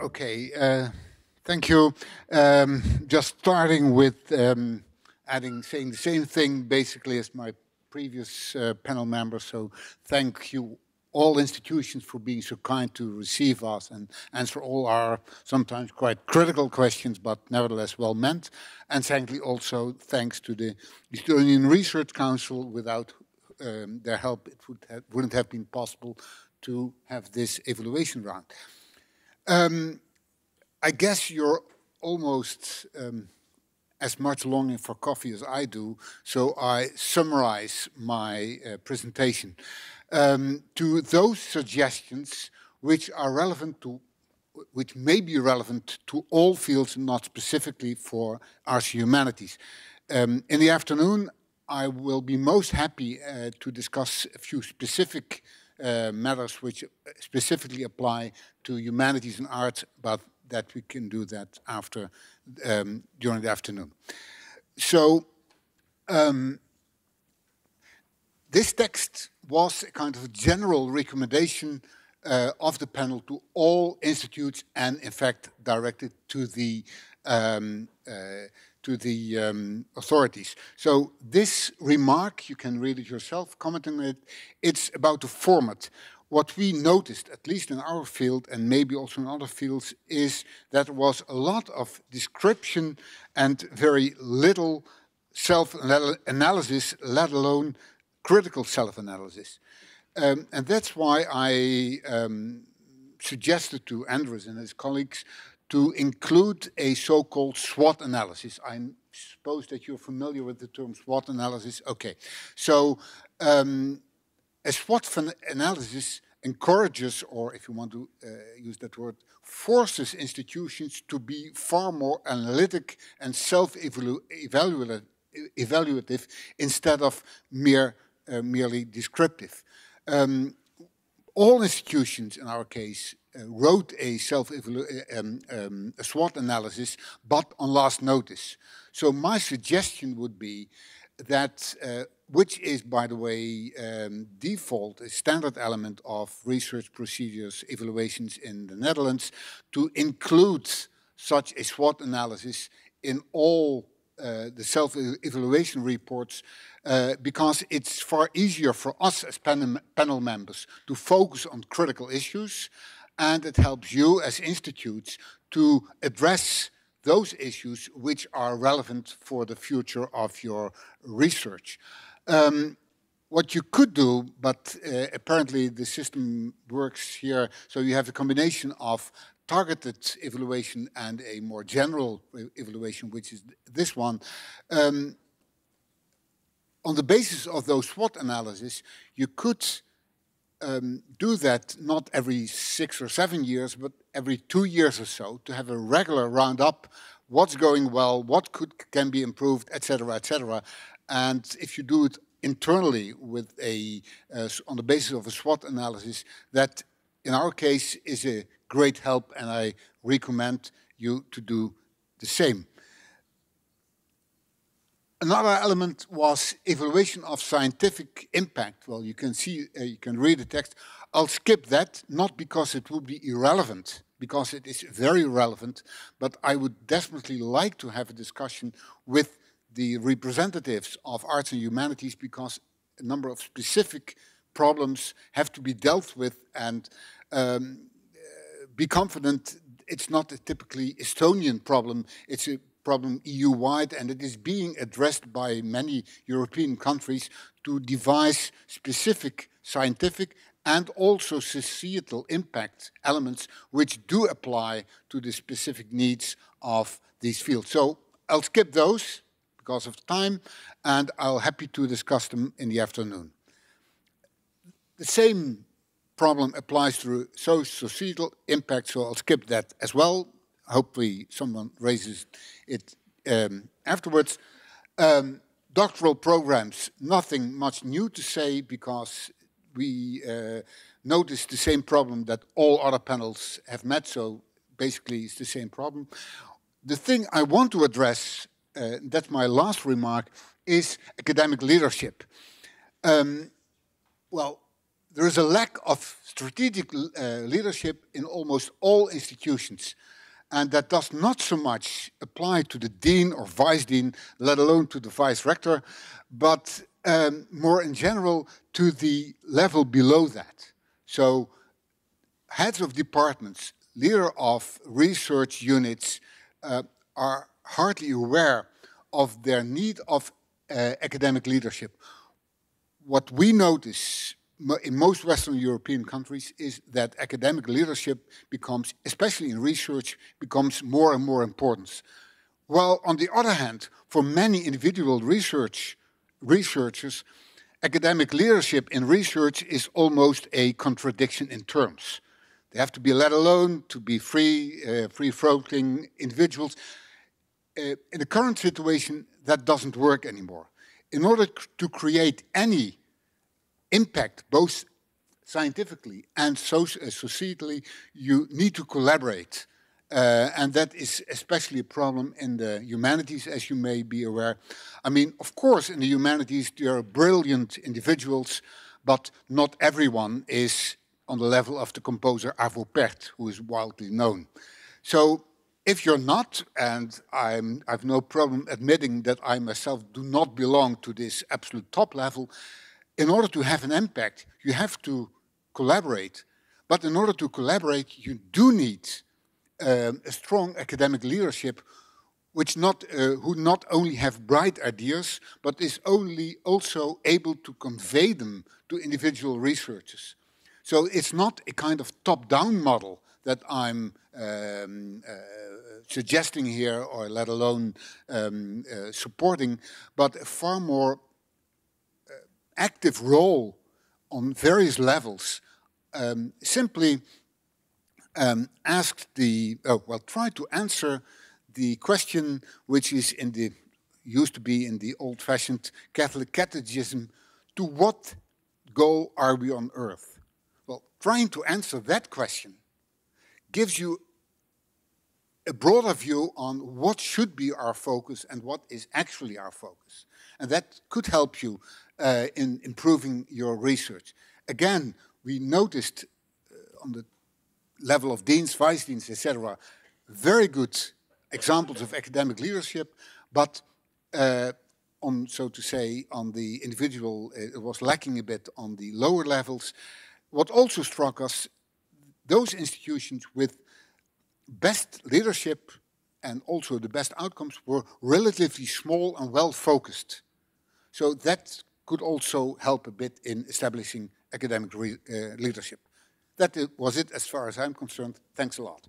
Okay. Uh, thank you. Um, just starting with um, adding, saying the same thing basically as my previous uh, panel members. So thank you all institutions for being so kind to receive us and answer all our sometimes quite critical questions, but nevertheless well meant. And secondly, also thanks to the Estonian Research Council, without um, their help, it would wouldn't have been possible to have this evaluation round. Um, I guess you're almost um, as much longing for coffee as I do, so I summarize my uh, presentation. Um, to those suggestions which are relevant to, which may be relevant to all fields, not specifically for arts humanities. Um, in the afternoon, I will be most happy uh, to discuss a few specific uh, matters which specifically apply to humanities and arts, but that we can do that after um, during the afternoon. So um, this text was a kind of general recommendation uh, of the panel to all institutes and in fact directed to the um, uh, to the um, authorities. So this remark, you can read it yourself, commenting on it, it's about the format. What we noticed, at least in our field and maybe also in other fields, is that there was a lot of description and very little self-analysis, let alone critical self-analysis. Um, and that's why I um, suggested to Andres and his colleagues to include a so-called SWOT analysis. I suppose that you're familiar with the term SWOT analysis. Okay, so um, a SWOT analysis encourages, or if you want to uh, use that word, forces institutions to be far more analytic and self-evaluative instead of mere, uh, merely descriptive. Um, all institutions, in our case, uh, wrote a self um, um, a SWOT analysis, but on last notice. So my suggestion would be that, uh, which is by the way um, default, a standard element of research procedures evaluations in the Netherlands, to include such a SWOT analysis in all uh, the self-evaluation reports uh, because it's far easier for us as panel, panel members to focus on critical issues and it helps you as institutes to address those issues which are relevant for the future of your research. Um, what you could do, but uh, apparently the system works here, so you have a combination of targeted evaluation and a more general evaluation, which is this one. Um, on the basis of those SWOT analysis, you could um, do that not every six or seven years, but every two years or so to have a regular roundup what's going well, what could can be improved, Etc. cetera, cetera. And if you do it internally with a uh, on the basis of a SWOT analysis, that in our case is a great help, and I recommend you to do the same. Another element was evaluation of scientific impact. Well, you can see, uh, you can read the text. I'll skip that, not because it would be irrelevant, because it is very relevant, but I would definitely like to have a discussion with the representatives of arts and humanities because a number of specific problems have to be dealt with and um, uh, be confident it's not a typically Estonian problem, it's a problem EU-wide, and it is being addressed by many European countries to devise specific scientific and also societal impact elements which do apply to the specific needs of these fields. So I'll skip those because of time, and I'll happy to discuss them in the afternoon. The same problem applies to societal impact, so I'll skip that as well hopefully someone raises it um, afterwards. Um, doctoral programs, nothing much new to say because we uh, noticed the same problem that all other panels have met, so basically it's the same problem. The thing I want to address, uh, that's my last remark, is academic leadership. Um, well, there is a lack of strategic uh, leadership in almost all institutions. And that does not so much apply to the dean or vice dean, let alone to the vice rector, but um, more in general to the level below that. So, heads of departments, leader of research units uh, are hardly aware of their need of uh, academic leadership. What we notice in most Western European countries is that academic leadership becomes, especially in research, becomes more and more important. While on the other hand, for many individual research researchers, academic leadership in research is almost a contradiction in terms. They have to be let alone, to be free, uh, free floating individuals. Uh, in the current situation, that doesn't work anymore. In order to create any impact both scientifically and uh, societally, you need to collaborate. Uh, and that is especially a problem in the humanities, as you may be aware. I mean, of course, in the humanities, there are brilliant individuals, but not everyone is on the level of the composer Arvo Pert, who is widely known. So, if you're not, and i have no problem admitting that I myself do not belong to this absolute top level, in order to have an impact, you have to collaborate. But in order to collaborate, you do need um, a strong academic leadership, which not uh, who not only have bright ideas, but is only also able to convey them to individual researchers. So it's not a kind of top-down model that I'm um, uh, suggesting here, or let alone um, uh, supporting, but far more active role on various levels, um, simply um, asked the, oh, well, tried to answer the question which is in the, used to be in the old fashioned Catholic catechism to what go are we on earth? Well, trying to answer that question gives you a broader view on what should be our focus and what is actually our focus. And that could help you uh, in improving your research. Again, we noticed uh, on the level of deans, vice deans, etc., very good examples of academic leadership, but uh, on, so to say, on the individual, uh, it was lacking a bit on the lower levels. What also struck us, those institutions with best leadership and also the best outcomes were relatively small and well focused. So that could also help a bit in establishing academic uh, leadership. That was it as far as I'm concerned. Thanks a lot.